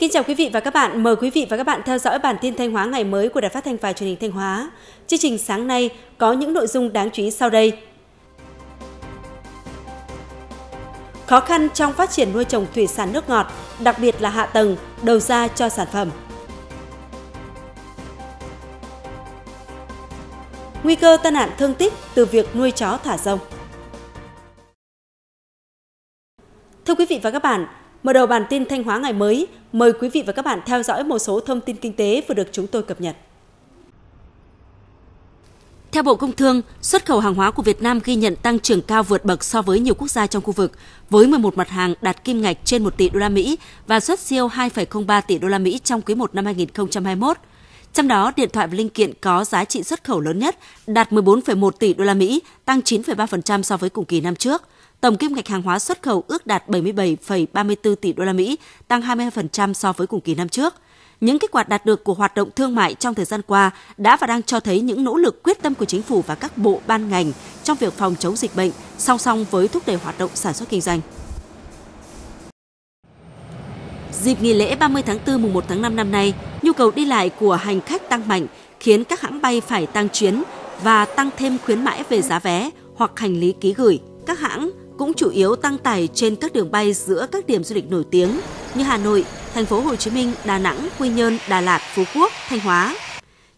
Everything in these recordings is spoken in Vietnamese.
kính chào quý vị và các bạn. Mời quý vị và các bạn theo dõi bản tin Thanh Hóa ngày mới của Đài Phát thanh và Truyền hình Thanh Hóa. Chương trình sáng nay có những nội dung đáng chú ý sau đây. Khó khăn trong phát triển nuôi trồng thủy sản nước ngọt, đặc biệt là hạ tầng, đầu ra cho sản phẩm. Nguy cơ tai nạn thương tích từ việc nuôi chó thả rông. Thưa quý vị và các bạn, Mở đầu bản tin Thanh Hóa ngày mới, mời quý vị và các bạn theo dõi một số thông tin kinh tế vừa được chúng tôi cập nhật. Theo Bộ Công Thương, xuất khẩu hàng hóa của Việt Nam ghi nhận tăng trưởng cao vượt bậc so với nhiều quốc gia trong khu vực, với 11 mặt hàng đạt kim ngạch trên 1 tỷ đô la Mỹ và xuất siêu 2,03 tỷ đô la Mỹ trong quý 1 năm 2021. Trong đó, điện thoại và linh kiện có giá trị xuất khẩu lớn nhất, đạt 14,1 tỷ đô la Mỹ, tăng 9,3% so với cùng kỳ năm trước – Tổng kim ngạch hàng hóa xuất khẩu ước đạt 77,34 tỷ đô la Mỹ, tăng 22% so với cùng kỳ năm trước. Những kết quả đạt được của hoạt động thương mại trong thời gian qua đã và đang cho thấy những nỗ lực quyết tâm của chính phủ và các bộ ban ngành trong việc phòng chống dịch bệnh, song song với thúc đẩy hoạt động sản xuất kinh doanh. Dịp nghỉ lễ 30 tháng 4 mùng 1 tháng 5 năm nay, nhu cầu đi lại của hành khách tăng mạnh khiến các hãng bay phải tăng chuyến và tăng thêm khuyến mãi về giá vé hoặc hành lý ký gửi. Các hãng cũng chủ yếu tăng tải trên các đường bay giữa các điểm du lịch nổi tiếng như Hà Nội, thành phố Hồ Chí Minh, Đà Nẵng, Quy Nhơn, Đà Lạt, Phú Quốc, Thanh Hóa.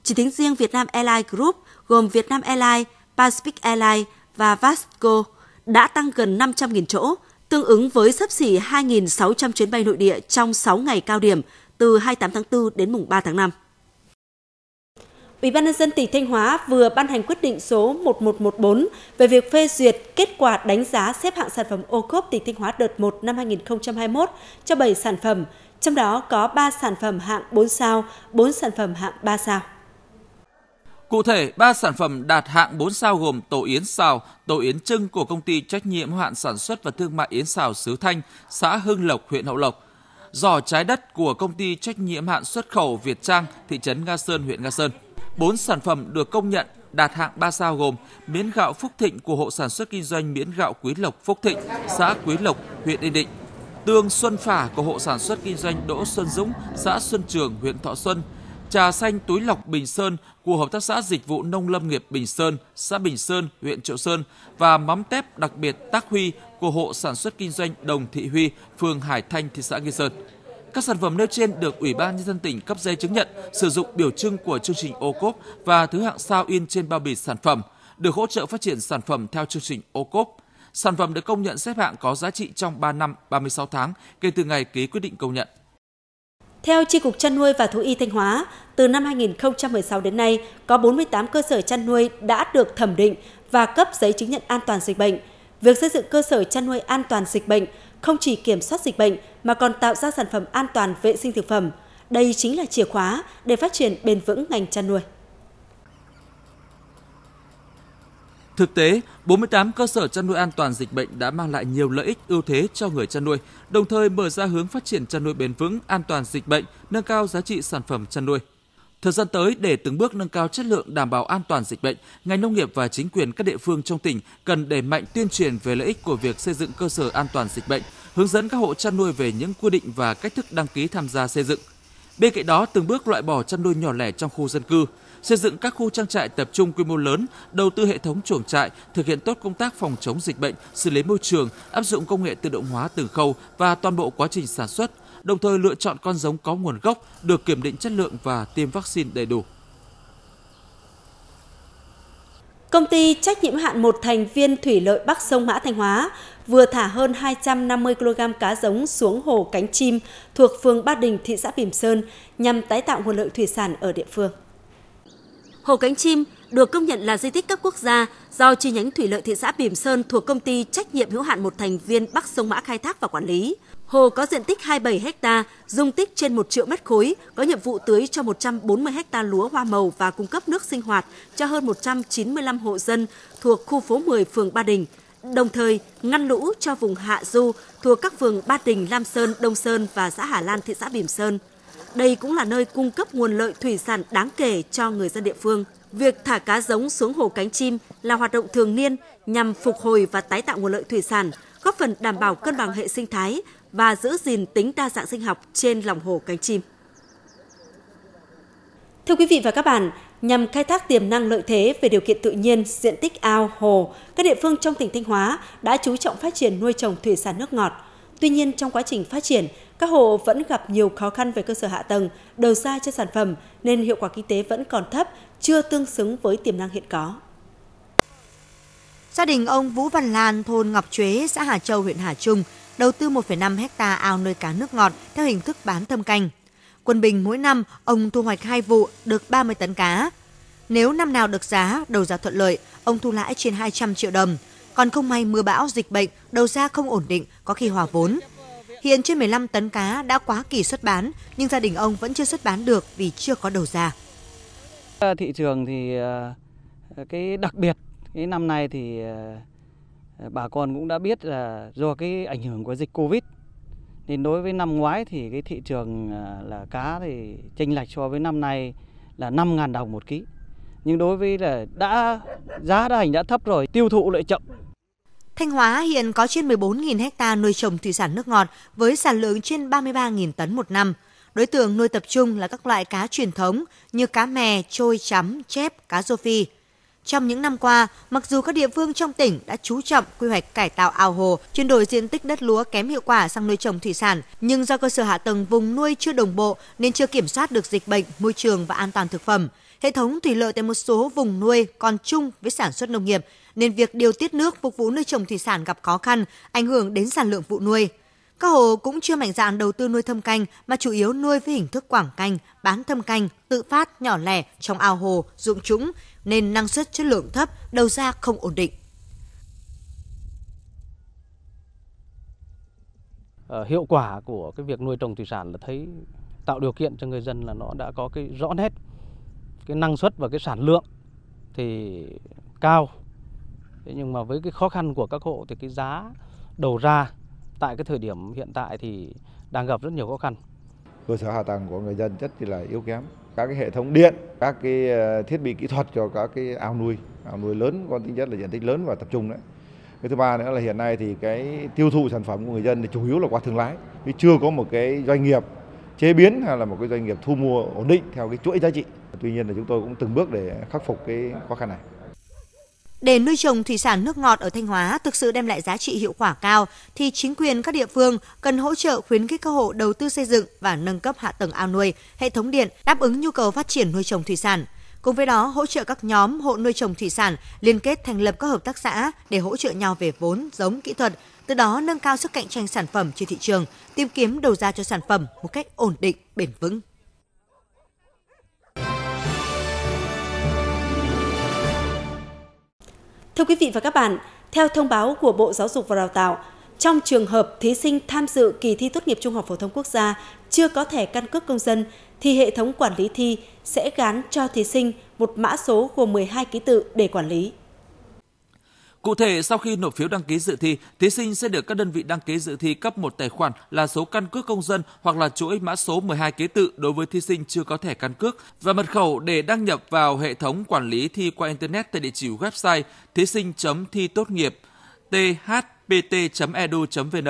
Chỉ tính riêng Vietnam Airlines Group gồm Vietnam Airlines, Pacific Airlines và Vasco đã tăng gần 500.000 chỗ, tương ứng với sấp xỉ 2.600 chuyến bay nội địa trong 6 ngày cao điểm từ 28 tháng 4 đến mùng 3 tháng 5. Ủy ban nhân dân tỉnh Thanh Hóa vừa ban hành quyết định số 1114 về việc phê duyệt kết quả đánh giá xếp hạng sản phẩm ô cốp tỉnh Thanh Hóa đợt 1 năm 2021 cho 7 sản phẩm, trong đó có 3 sản phẩm hạng 4 sao, 4 sản phẩm hạng 3 sao. Cụ thể, 3 sản phẩm đạt hạng 4 sao gồm tổ yến xào, tổ yến trưng của công ty trách nhiệm hạn sản xuất và thương mại yến xào xứ Thanh, xã Hưng Lộc, huyện Hậu Lộc, giò trái đất của công ty trách nhiệm hạn xuất khẩu Việt Trang, thị trấn Nga Sơn, huyện Nga Sơn. 4 sản phẩm được công nhận đạt hạng 3 sao gồm miến gạo Phúc Thịnh của hộ sản xuất kinh doanh miến gạo Quý Lộc Phúc Thịnh, xã Quý Lộc, huyện Yên Định, tương Xuân Phả của hộ sản xuất kinh doanh Đỗ Xuân Dũng, xã Xuân Trường, huyện Thọ Xuân, trà xanh túi lọc Bình Sơn của Hợp tác xã Dịch vụ Nông Lâm nghiệp Bình Sơn, xã Bình Sơn, huyện Triệu Sơn và mắm tép đặc biệt Tác Huy của hộ sản xuất kinh doanh Đồng Thị Huy, phường Hải Thanh, thị xã Nghi Sơn. Các sản phẩm nêu trên được Ủy ban Nhân dân tỉnh cấp giấy chứng nhận sử dụng biểu trưng của chương trình ô cốp và thứ hạng sao in trên bao bì sản phẩm, được hỗ trợ phát triển sản phẩm theo chương trình ô cốp. Sản phẩm được công nhận xếp hạng có giá trị trong 3 năm 36 tháng kể từ ngày ký quyết định công nhận. Theo tri cục chăn nuôi và thú y Thanh Hóa, từ năm 2016 đến nay, có 48 cơ sở chăn nuôi đã được thẩm định và cấp giấy chứng nhận an toàn dịch bệnh. Việc xây dựng cơ sở chăn nuôi an toàn dịch bệnh không chỉ kiểm soát dịch bệnh mà còn tạo ra sản phẩm an toàn vệ sinh thực phẩm. Đây chính là chìa khóa để phát triển bền vững ngành chăn nuôi. Thực tế, 48 cơ sở chăn nuôi an toàn dịch bệnh đã mang lại nhiều lợi ích ưu thế cho người chăn nuôi, đồng thời mở ra hướng phát triển chăn nuôi bền vững, an toàn dịch bệnh, nâng cao giá trị sản phẩm chăn nuôi. Thời gian tới, để từng bước nâng cao chất lượng đảm bảo an toàn dịch bệnh, ngành nông nghiệp và chính quyền các địa phương trong tỉnh cần đẩy mạnh tuyên truyền về lợi ích của việc xây dựng cơ sở an toàn dịch bệnh, hướng dẫn các hộ chăn nuôi về những quy định và cách thức đăng ký tham gia xây dựng. Bên cạnh đó, từng bước loại bỏ chăn nuôi nhỏ lẻ trong khu dân cư, xây dựng các khu trang trại tập trung quy mô lớn, đầu tư hệ thống chuồng trại, thực hiện tốt công tác phòng chống dịch bệnh, xử lý môi trường, áp dụng công nghệ tự động hóa từng khâu và toàn bộ quá trình sản xuất, đồng thời lựa chọn con giống có nguồn gốc, được kiểm định chất lượng và tiêm vaccine đầy đủ. Công ty trách nhiệm hạn một thành viên thủy lợi Bắc sông Mã Thanh Hóa vừa thả hơn 250 kg cá giống xuống hồ Cánh Chim thuộc phường Ba Đình, thị xã Bỉm Sơn nhằm tái tạo nguồn lợi thủy sản ở địa phương. Hồ Cánh Chim được công nhận là di tích cấp quốc gia do chi nhánh thủy lợi thị xã Bỉm Sơn thuộc công ty trách nhiệm hữu hạn một thành viên Bắc Sông Mã khai thác và quản lý. Hồ có diện tích 27 ha, dung tích trên 1 triệu mét khối, có nhiệm vụ tưới cho 140 ha lúa hoa màu và cung cấp nước sinh hoạt cho hơn 195 hộ dân thuộc khu phố 10 phường Ba Đình, đồng thời ngăn lũ cho vùng hạ du thuộc các phường Ba Đình, Lam Sơn, Đông Sơn và xã Hà Lan, thị xã Bỉm Sơn. Đây cũng là nơi cung cấp nguồn lợi thủy sản đáng kể cho người dân địa phương. Việc thả cá giống xuống hồ cánh chim là hoạt động thường niên nhằm phục hồi và tái tạo nguồn lợi thủy sản, góp phần đảm bảo cân bằng hệ sinh thái và giữ gìn tính đa dạng sinh học trên lòng hồ cánh chim. Thưa quý vị và các bạn, nhằm khai thác tiềm năng lợi thế về điều kiện tự nhiên, diện tích ao, hồ, các địa phương trong tỉnh Thanh Hóa đã chú trọng phát triển nuôi trồng thủy sản nước ngọt. Tuy nhiên, trong quá trình phát triển, các hộ vẫn gặp nhiều khó khăn về cơ sở hạ tầng, đầu ra cho sản phẩm nên hiệu quả kinh tế vẫn còn thấp, chưa tương xứng với tiềm năng hiện có. Gia đình ông Vũ Văn Lan, thôn Ngọc Chuế, xã Hà Châu, huyện Hà Trung, đầu tư 1,5 hecta ao nuôi cá nước ngọt theo hình thức bán thâm canh. Quân bình mỗi năm, ông thu hoạch hai vụ được 30 tấn cá. Nếu năm nào được giá, đầu ra thuận lợi, ông thu lãi trên 200 triệu đồng. Còn không may mưa bão, dịch bệnh, đầu ra không ổn định, có khi hòa vốn. Hiện trên 15 tấn cá đã quá kỳ xuất bán, nhưng gia đình ông vẫn chưa xuất bán được vì chưa có đầu ra. Ờ, thị trường thì ờ, cái đặc biệt cái năm nay thì ờ, bà con cũng đã biết là do cái ảnh hưởng của dịch Covid nên đối với năm ngoái thì cái thị trường là cá thì chênh lệch so với năm nay là 5.000 đồng một ký. Nhưng đối với là đã giá đã hành đã thấp rồi, tiêu thụ lại chậm Thanh Hóa hiện có trên 14.000 ha nuôi trồng thủy sản nước ngọt với sản lượng trên 33.000 tấn một năm. Đối tượng nuôi tập trung là các loại cá truyền thống như cá mè, trôi, chấm, chép, cá rô phi. Trong những năm qua, mặc dù các địa phương trong tỉnh đã chú trọng quy hoạch cải tạo ao hồ, chuyển đổi diện tích đất lúa kém hiệu quả sang nuôi trồng thủy sản, nhưng do cơ sở hạ tầng vùng nuôi chưa đồng bộ nên chưa kiểm soát được dịch bệnh, môi trường và an toàn thực phẩm. Hệ thống thủy lợi tại một số vùng nuôi còn chung với sản xuất nông nghiệp, nên việc điều tiết nước phục vụ nuôi trồng thủy sản gặp khó khăn, ảnh hưởng đến sản lượng vụ nuôi. Các hồ cũng chưa mạnh dạn đầu tư nuôi thâm canh mà chủ yếu nuôi với hình thức quảng canh, bán thâm canh, tự phát, nhỏ lẻ trong ao hồ, ruộng trũng nên năng suất chất lượng thấp, đầu ra không ổn định. Ờ, hiệu quả của cái việc nuôi trồng thủy sản là thấy tạo điều kiện cho người dân là nó đã có cái rõ nét cái năng suất và cái sản lượng thì cao thế nhưng mà với cái khó khăn của các hộ thì cái giá đầu ra tại cái thời điểm hiện tại thì đang gặp rất nhiều khó khăn cơ sở hạ tầng của người dân rất là yếu kém các cái hệ thống điện các cái ờ, thiết bị kỹ thuật cho các cái ao nuôi ao nuôi lớn có tính chất là diện tích lớn và tập trung đấy cái thứ ba nữa là hiện nay thì cái tiêu thụ sản phẩm của người dân thì chủ yếu là qua thương lái vì chưa có một cái doanh nghiệp chế biến hay là một cái doanh nghiệp thu mua ổn định theo cái chuỗi giá trị tuy nhiên là chúng tôi cũng từng bước để khắc phục cái khó khăn này để nuôi trồng thủy sản nước ngọt ở Thanh Hóa thực sự đem lại giá trị hiệu quả cao thì chính quyền các địa phương cần hỗ trợ khuyến khích các hộ đầu tư xây dựng và nâng cấp hạ tầng ao nuôi, hệ thống điện đáp ứng nhu cầu phát triển nuôi trồng thủy sản. Cùng với đó, hỗ trợ các nhóm hộ nuôi trồng thủy sản liên kết thành lập các hợp tác xã để hỗ trợ nhau về vốn, giống, kỹ thuật, từ đó nâng cao sức cạnh tranh sản phẩm trên thị trường, tìm kiếm đầu ra cho sản phẩm một cách ổn định, bền vững. Thưa quý vị và các bạn, theo thông báo của Bộ Giáo dục và Đào tạo, trong trường hợp thí sinh tham dự kỳ thi tốt nghiệp trung học phổ thông quốc gia chưa có thẻ căn cước công dân thì hệ thống quản lý thi sẽ gán cho thí sinh một mã số gồm 12 ký tự để quản lý. Cụ thể, sau khi nộp phiếu đăng ký dự thi, thí sinh sẽ được các đơn vị đăng ký dự thi cấp một tài khoản là số căn cước công dân hoặc là chuỗi mã số 12 ký tự đối với thí sinh chưa có thẻ căn cước và mật khẩu để đăng nhập vào hệ thống quản lý thi qua Internet tại địa chỉ website thí sinh.thi tốt nghiệp thpt.edu.vn.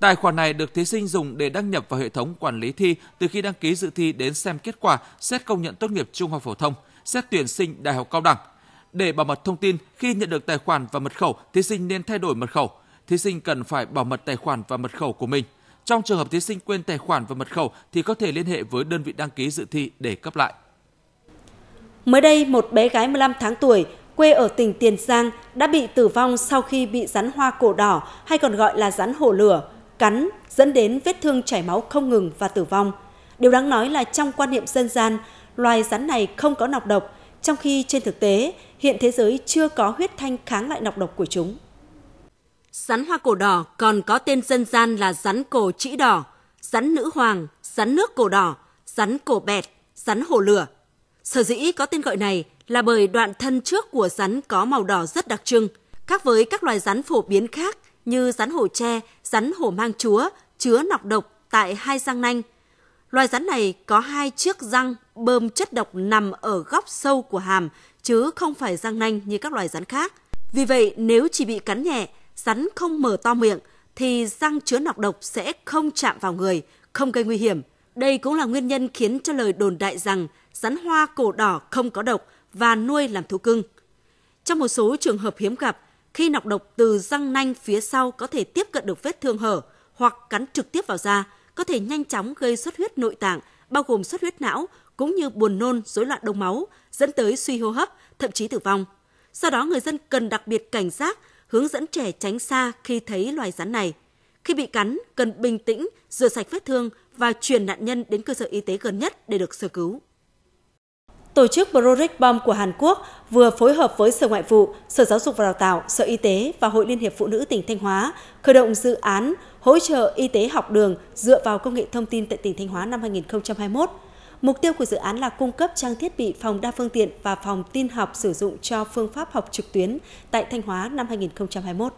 Tài khoản này được thí sinh dùng để đăng nhập vào hệ thống quản lý thi từ khi đăng ký dự thi đến xem kết quả, xét công nhận tốt nghiệp trung học phổ thông, xét tuyển sinh đại học cao đẳng, để bảo mật thông tin, khi nhận được tài khoản và mật khẩu, thí sinh nên thay đổi mật khẩu. Thí sinh cần phải bảo mật tài khoản và mật khẩu của mình. Trong trường hợp thí sinh quên tài khoản và mật khẩu thì có thể liên hệ với đơn vị đăng ký dự thi để cấp lại. Mới đây, một bé gái 15 tháng tuổi quê ở tỉnh Tiền Giang đã bị tử vong sau khi bị rắn hoa cổ đỏ hay còn gọi là rắn hổ lửa cắn dẫn đến vết thương chảy máu không ngừng và tử vong. Điều đáng nói là trong quan niệm dân gian, loài rắn này không có nọc độc trong khi trên thực tế hiện thế giới chưa có huyết thanh kháng lại nọc độc của chúng. Rắn hoa cổ đỏ còn có tên dân gian là rắn cổ trĩ đỏ, rắn nữ hoàng, rắn nước cổ đỏ, rắn cổ bẹt, rắn hồ lửa. Sở dĩ có tên gọi này là bởi đoạn thân trước của rắn có màu đỏ rất đặc trưng, khác với các loài rắn phổ biến khác như rắn hổ tre, rắn hổ mang chúa chứa nọc độc tại hai răng nanh. Loài rắn này có hai chiếc răng bơm chất độc nằm ở góc sâu của hàm chứ không phải răng nanh như các loài rắn khác. Vì vậy, nếu chỉ bị cắn nhẹ, rắn không mở to miệng thì răng chứa nọc độc sẽ không chạm vào người, không gây nguy hiểm. Đây cũng là nguyên nhân khiến cho lời đồn đại rằng rắn hoa cổ đỏ không có độc và nuôi làm thú cưng. Trong một số trường hợp hiếm gặp, khi nọc độc từ răng nanh phía sau có thể tiếp cận được vết thương hở hoặc cắn trực tiếp vào da, có thể nhanh chóng gây xuất huyết nội tạng, bao gồm xuất huyết não, cũng như buồn nôn, rối loạn đông máu, dẫn tới suy hô hấp, thậm chí tử vong. Do đó người dân cần đặc biệt cảnh giác, hướng dẫn trẻ tránh xa khi thấy loài rắn này. Khi bị cắn, cần bình tĩnh, rửa sạch vết thương và chuyển nạn nhân đến cơ sở y tế gần nhất để được sơ cứu. Tổ chức Project Bomb của Hàn Quốc vừa phối hợp với Sở Ngoại vụ, Sở Giáo dục và Đào tạo, Sở Y tế và Hội Liên hiệp Phụ nữ tỉnh Thanh Hóa khởi động dự án hỗ trợ y tế học đường dựa vào công nghệ thông tin tại tỉnh Thanh Hóa năm 2021. Mục tiêu của dự án là cung cấp trang thiết bị phòng đa phương tiện và phòng tin học sử dụng cho phương pháp học trực tuyến tại Thanh Hóa năm 2021.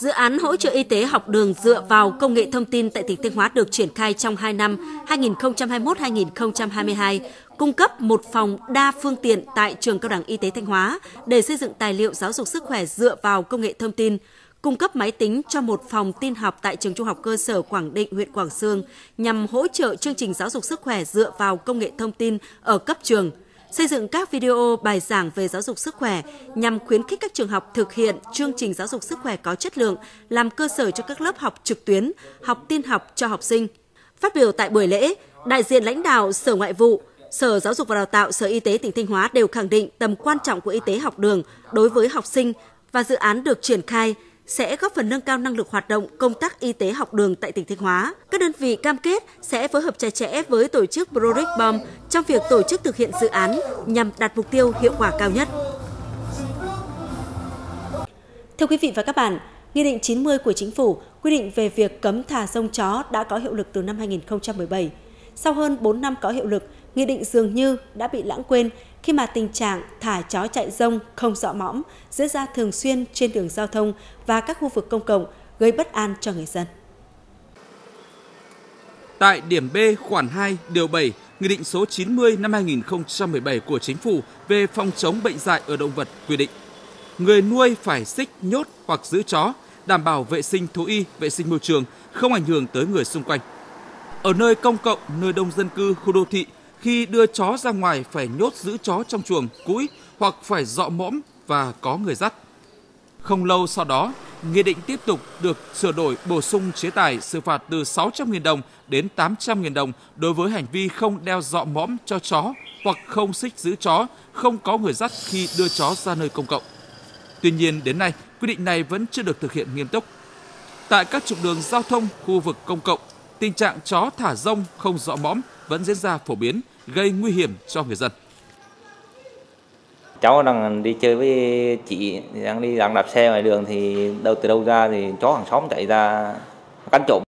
Dự án hỗ trợ y tế học đường dựa vào công nghệ thông tin tại tỉnh Thanh Hóa được triển khai trong 2 năm 2021-2022, cung cấp một phòng đa phương tiện tại Trường Cao đẳng Y tế Thanh Hóa để xây dựng tài liệu giáo dục sức khỏe dựa vào công nghệ thông tin, cung cấp máy tính cho một phòng tin học tại trường trung học cơ sở Quảng Định, huyện Quảng Sương nhằm hỗ trợ chương trình giáo dục sức khỏe dựa vào công nghệ thông tin ở cấp trường, xây dựng các video bài giảng về giáo dục sức khỏe nhằm khuyến khích các trường học thực hiện chương trình giáo dục sức khỏe có chất lượng, làm cơ sở cho các lớp học trực tuyến, học tin học cho học sinh. Phát biểu tại buổi lễ, đại diện lãnh đạo Sở Ngoại vụ, Sở Giáo dục và Đào tạo, Sở Y tế tỉnh Thanh Hóa đều khẳng định tầm quan trọng của y tế học đường đối với học sinh và dự án được triển khai sẽ góp phần nâng cao năng lực hoạt động công tác y tế học đường tại tỉnh Thanh Hóa. Các đơn vị cam kết sẽ phối hợp chặt chẽ với tổ chức Project Bomb trong việc tổ chức thực hiện dự án nhằm đạt mục tiêu hiệu quả cao nhất. Thưa quý vị và các bạn, Nghị định 90 của Chính phủ quy định về việc cấm thả rông chó đã có hiệu lực từ năm 2017. Sau hơn 4 năm có hiệu lực, nghị định dường như đã bị lãng quên khi mà tình trạng thả chó chạy rông không rõ mõm diễn ra thường xuyên trên đường giao thông và các khu vực công cộng gây bất an cho người dân. Tại điểm B khoản 2 điều 7 Nghị định số 90 năm 2017 của Chính phủ về phòng chống bệnh dạy ở động vật quy định người nuôi phải xích nhốt hoặc giữ chó, đảm bảo vệ sinh thú y, vệ sinh môi trường, không ảnh hưởng tới người xung quanh. Ở nơi công cộng, nơi đông dân cư, khu đô thị, khi đưa chó ra ngoài phải nhốt giữ chó trong chuồng, cũi hoặc phải dọ mõm và có người dắt. Không lâu sau đó, nghị định tiếp tục được sửa đổi bổ sung chế tài xử phạt từ 600.000 đồng đến 800.000 đồng đối với hành vi không đeo dọ mõm cho chó hoặc không xích giữ chó, không có người dắt khi đưa chó ra nơi công cộng. Tuy nhiên đến nay, quy định này vẫn chưa được thực hiện nghiêm túc. Tại các trục đường giao thông, khu vực công cộng, tình trạng chó thả rông không dọ mõm vẫn diễn ra phổ biến, gây nguy hiểm cho người dân. Cháu đang đi chơi với chị, đang đi đang đạp xe ngoài đường thì đâu từ đâu ra thì chó hàng xóm chạy ra cắn trộm.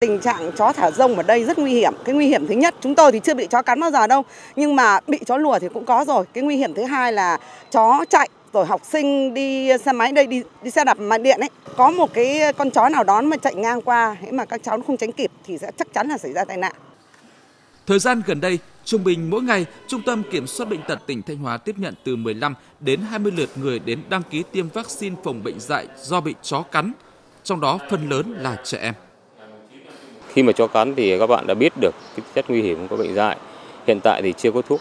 Tình trạng chó thả rông ở đây rất nguy hiểm. Cái nguy hiểm thứ nhất, chúng tôi thì chưa bị chó cắn bao giờ đâu, nhưng mà bị chó lùa thì cũng có rồi. Cái nguy hiểm thứ hai là chó chạy rồi học sinh đi xe máy đây đi đi xe đạp mà điện ấy có một cái con chó nào đó mà chạy ngang qua thế mà các cháu không tránh kịp thì sẽ chắc chắn là xảy ra tai nạn. Thời gian gần đây, Trung bình mỗi ngày, Trung tâm Kiểm soát Bệnh tật tỉnh Thanh Hóa tiếp nhận từ 15 đến 20 lượt người đến đăng ký tiêm vaccine phòng bệnh dạy do bị chó cắn, trong đó phần lớn là trẻ em. Khi mà chó cắn thì các bạn đã biết được cái chất nguy hiểm của bệnh dạy. Hiện tại thì chưa có thuốc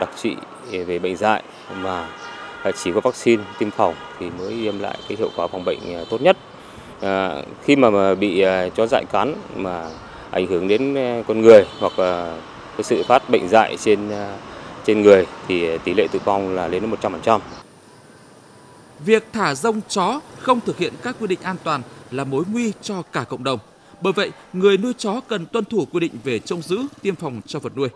đặc trị về bệnh dạy mà chỉ có vaccine tiêm phòng thì mới đem lại cái hiệu quả phòng bệnh à, tốt nhất. À, khi mà, mà bị à, chó dại cắn mà ảnh hưởng đến à, con người hoặc là cái sự phát bệnh dạy trên à, trên người thì tỷ lệ tử vong là lên đến 100%. Việc thả rông chó không thực hiện các quy định an toàn là mối nguy cho cả cộng đồng. Bởi vậy, người nuôi chó cần tuân thủ quy định về trông giữ, tiêm phòng cho vật nuôi.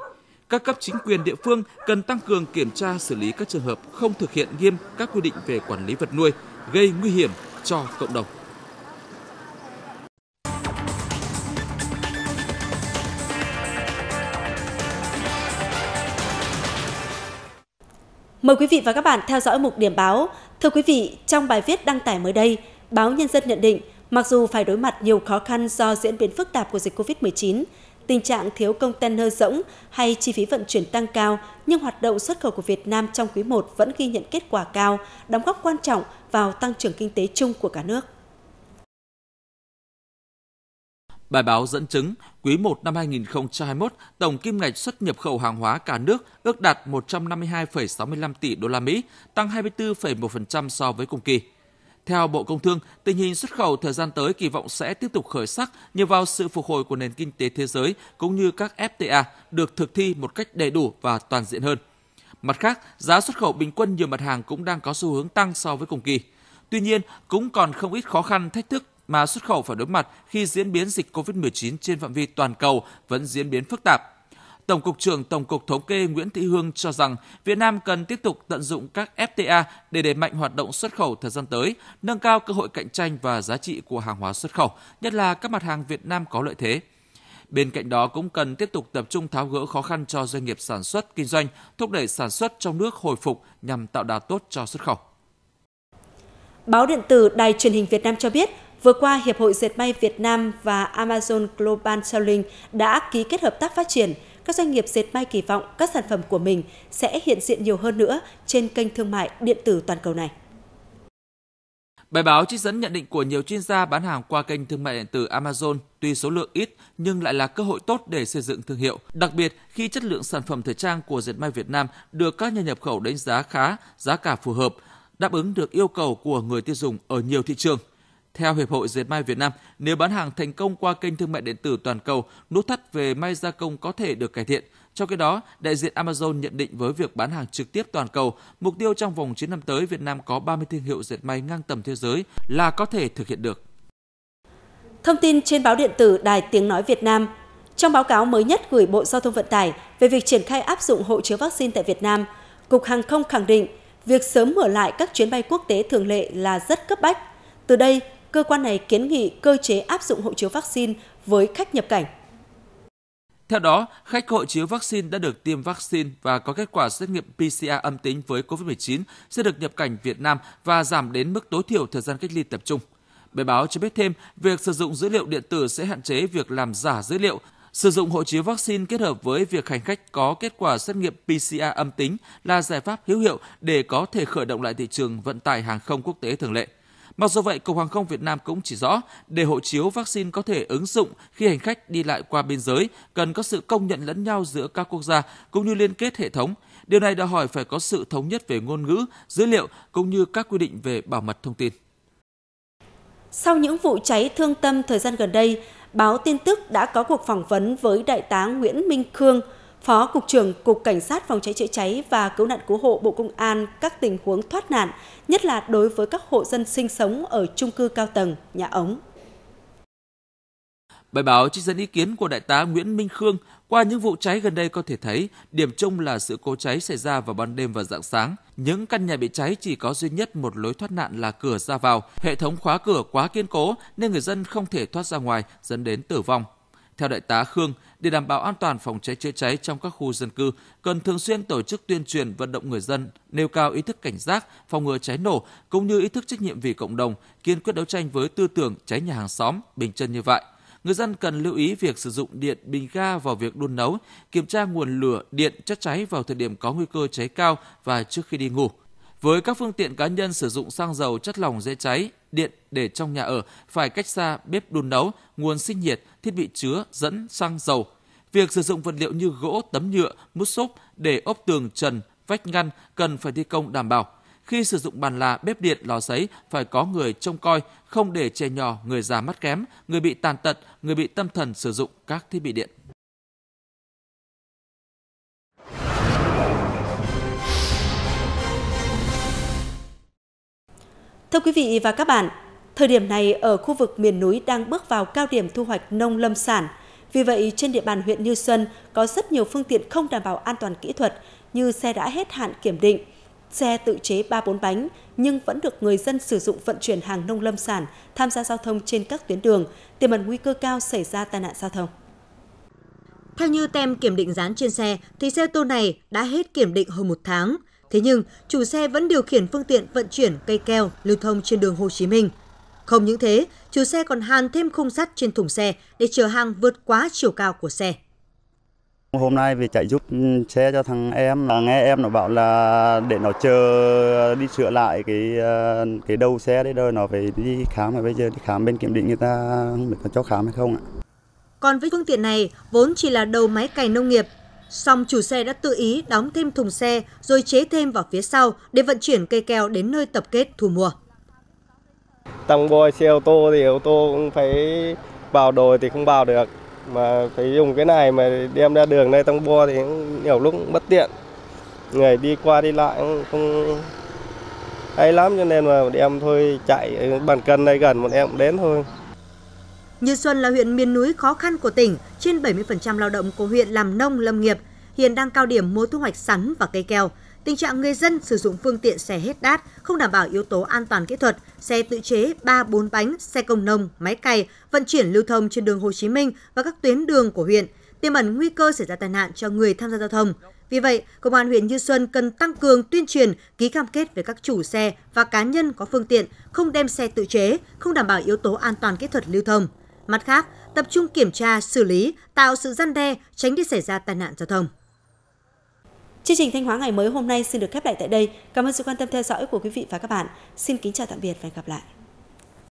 Các cấp chính quyền địa phương cần tăng cường kiểm tra xử lý các trường hợp không thực hiện nghiêm các quy định về quản lý vật nuôi, gây nguy hiểm cho cộng đồng. Mời quý vị và các bạn theo dõi mục điểm báo. Thưa quý vị, trong bài viết đăng tải mới đây, báo Nhân dân nhận định, mặc dù phải đối mặt nhiều khó khăn do diễn biến phức tạp của dịch COVID-19, tình trạng thiếu container rỗng hay chi phí vận chuyển tăng cao, nhưng hoạt động xuất khẩu của Việt Nam trong quý 1 vẫn ghi nhận kết quả cao, đóng góp quan trọng vào tăng trưởng kinh tế chung của cả nước. Bài báo dẫn chứng, quý 1 năm 2021, tổng kim ngạch xuất nhập khẩu hàng hóa cả nước ước đạt 152,65 tỷ đô la Mỹ, tăng 24,1% so với cùng kỳ. Theo Bộ Công Thương, tình hình xuất khẩu thời gian tới kỳ vọng sẽ tiếp tục khởi sắc nhờ vào sự phục hồi của nền kinh tế thế giới cũng như các FTA được thực thi một cách đầy đủ và toàn diện hơn. Mặt khác, giá xuất khẩu bình quân nhiều mặt hàng cũng đang có xu hướng tăng so với cùng kỳ. Tuy nhiên, cũng còn không ít khó khăn, thách thức mà xuất khẩu phải đối mặt khi diễn biến dịch COVID-19 trên phạm vi toàn cầu vẫn diễn biến phức tạp. Tổng cục trưởng Tổng cục Thống kê Nguyễn Thị Hương cho rằng Việt Nam cần tiếp tục tận dụng các FTA để đẩy mạnh hoạt động xuất khẩu thời gian tới, nâng cao cơ hội cạnh tranh và giá trị của hàng hóa xuất khẩu, nhất là các mặt hàng Việt Nam có lợi thế. Bên cạnh đó cũng cần tiếp tục tập trung tháo gỡ khó khăn cho doanh nghiệp sản xuất, kinh doanh, thúc đẩy sản xuất trong nước hồi phục nhằm tạo đà tốt cho xuất khẩu. Báo điện tử Đài truyền hình Việt Nam cho biết, Vừa qua, Hiệp hội Dệt may Việt Nam và Amazon Global Selling đã ký kết hợp tác phát triển. Các doanh nghiệp dệt may kỳ vọng các sản phẩm của mình sẽ hiện diện nhiều hơn nữa trên kênh thương mại điện tử toàn cầu này. Bài báo trích dẫn nhận định của nhiều chuyên gia bán hàng qua kênh thương mại điện tử Amazon, tuy số lượng ít nhưng lại là cơ hội tốt để xây dựng thương hiệu, đặc biệt khi chất lượng sản phẩm thời trang của dệt may Việt Nam được các nhà nhập khẩu đánh giá khá, giá cả phù hợp, đáp ứng được yêu cầu của người tiêu dùng ở nhiều thị trường. Theo Hiệp hội Dệt may Việt Nam, nếu bán hàng thành công qua kênh thương mại điện tử toàn cầu, nút thắt về may gia công có thể được cải thiện. Trong khi đó, đại diện Amazon nhận định với việc bán hàng trực tiếp toàn cầu, mục tiêu trong vòng 9 năm tới Việt Nam có 30 thương hiệu dệt may ngang tầm thế giới là có thể thực hiện được. Thông tin trên báo điện tử Đài Tiếng Nói Việt Nam trong báo cáo mới nhất gửi Bộ Giao thông Vận tải về việc triển khai áp dụng hộ chiếu vaccine tại Việt Nam, Cục Hàng không khẳng định việc sớm mở lại các chuyến bay quốc tế thường lệ là rất cấp bách. Từ đây, Cơ quan này kiến nghị cơ chế áp dụng hộ chiếu vaccine với khách nhập cảnh. Theo đó, khách hộ chiếu vaccine đã được tiêm vaccine và có kết quả xét nghiệm PCR âm tính với COVID-19 sẽ được nhập cảnh Việt Nam và giảm đến mức tối thiểu thời gian cách ly tập trung. Bài báo cho biết thêm, việc sử dụng dữ liệu điện tử sẽ hạn chế việc làm giả dữ liệu, Sử dụng hộ chiếu vaccine kết hợp với việc hành khách có kết quả xét nghiệm PCR âm tính là giải pháp hữu hiệu để có thể khởi động lại thị trường vận tải hàng không quốc tế thường lệ. Mặc dù vậy, Cục Hàng không Việt Nam cũng chỉ rõ, để hộ chiếu vaccine có thể ứng dụng khi hành khách đi lại qua biên giới, cần có sự công nhận lẫn nhau giữa các quốc gia, cũng như liên kết hệ thống. Điều này đòi hỏi phải có sự thống nhất về ngôn ngữ, dữ liệu, cũng như các quy định về bảo mật thông tin. Sau những vụ cháy thương tâm thời gian gần đây, báo tin tức đã có cuộc phỏng vấn với Đại tá Nguyễn Minh Khương – Phó Cục trưởng Cục Cảnh sát Phòng cháy chữa cháy và Cứu nạn Cứu hộ Bộ Công an các tình huống thoát nạn, nhất là đối với các hộ dân sinh sống ở trung cư cao tầng, nhà ống. Bài báo trích dẫn ý kiến của Đại tá Nguyễn Minh Khương qua những vụ cháy gần đây có thể thấy, điểm chung là sự cố cháy xảy ra vào ban đêm và dạng sáng. Những căn nhà bị cháy chỉ có duy nhất một lối thoát nạn là cửa ra vào. Hệ thống khóa cửa quá kiên cố nên người dân không thể thoát ra ngoài, dẫn đến tử vong. Theo đại tá Khương, để đảm bảo an toàn phòng cháy chữa cháy trong các khu dân cư, cần thường xuyên tổ chức tuyên truyền vận động người dân nêu cao ý thức cảnh giác, phòng ngừa cháy nổ cũng như ý thức trách nhiệm vì cộng đồng, kiên quyết đấu tranh với tư tưởng cháy nhà hàng xóm, bình chân như vậy. Người dân cần lưu ý việc sử dụng điện bình ga vào việc đun nấu, kiểm tra nguồn lửa, điện, chất cháy vào thời điểm có nguy cơ cháy cao và trước khi đi ngủ. Với các phương tiện cá nhân sử dụng xăng dầu chất lỏng dễ cháy, điện để trong nhà ở phải cách xa bếp đun nấu, nguồn sinh nhiệt, thiết bị chứa dẫn xăng dầu. Việc sử dụng vật liệu như gỗ, tấm nhựa, mút xốp để ốp tường trần, vách ngăn cần phải thi công đảm bảo. Khi sử dụng bàn là bếp điện lò sấy phải có người trông coi, không để trẻ nhỏ, người già mắt kém, người bị tàn tật, người bị tâm thần sử dụng các thiết bị điện. Thưa quý vị và các bạn, thời điểm này ở khu vực miền núi đang bước vào cao điểm thu hoạch nông lâm sản. Vì vậy, trên địa bàn huyện Như Xuân có rất nhiều phương tiện không đảm bảo an toàn kỹ thuật như xe đã hết hạn kiểm định, xe tự chế 3-4 bánh nhưng vẫn được người dân sử dụng vận chuyển hàng nông lâm sản tham gia giao thông trên các tuyến đường, tiềm ẩn nguy cơ cao xảy ra tai nạn giao thông. Theo như tem kiểm định dán trên xe, thì xe ô tô này đã hết kiểm định hơn một tháng – Thế nhưng, chủ xe vẫn điều khiển phương tiện vận chuyển cây keo lưu thông trên đường Hồ Chí Minh. Không những thế, chủ xe còn hàn thêm khung sắt trên thùng xe để chở hàng vượt quá chiều cao của xe. Hôm nay vì chạy giúp xe cho thằng em là nghe em nó bảo là để nó chờ đi sửa lại cái cái đầu xe đấy rồi nó phải đi khám mà bây giờ đi khám bên kiểm định người ta không biết có cho khám hay không ạ. Còn với phương tiện này vốn chỉ là đầu máy cày nông nghiệp Song chủ xe đã tự ý đóng thêm thùng xe rồi chế thêm vào phía sau để vận chuyển cây keo đến nơi tập kết thu mua. Tăng bôi xe ô tô thì ô tô cũng phải vào đồi thì không vào được mà phải dùng cái này mà đem ra đường đây tăng bo thì nhiều lúc bất tiện người đi qua đi lại cũng không ấy lắm cho nên mà em thôi chạy bàn cân đây gần bọn em đến thôi như Xuân là huyện miền núi khó khăn của tỉnh, trên 70% lao động của huyện làm nông lâm nghiệp, hiện đang cao điểm mùa thu hoạch sắn và cây keo. Tình trạng người dân sử dụng phương tiện xe hết đát, không đảm bảo yếu tố an toàn kỹ thuật, xe tự chế 3-4 bánh, xe công nông, máy cày vận chuyển lưu thông trên đường Hồ Chí Minh và các tuyến đường của huyện, tiềm ẩn nguy cơ xảy ra tai nạn cho người tham gia giao thông. Vì vậy, Công an huyện Như Xuân cần tăng cường tuyên truyền, ký cam kết với các chủ xe và cá nhân có phương tiện không đem xe tự chế, không đảm bảo yếu tố an toàn kỹ thuật lưu thông. Mặt khác, tập trung kiểm tra, xử lý, tạo sự gian đe, tránh để xảy ra tai nạn giao thông. Chương trình Thanh Hóa ngày mới hôm nay xin được khép lại tại đây. Cảm ơn sự quan tâm theo dõi của quý vị và các bạn. Xin kính chào tạm biệt và hẹn gặp lại.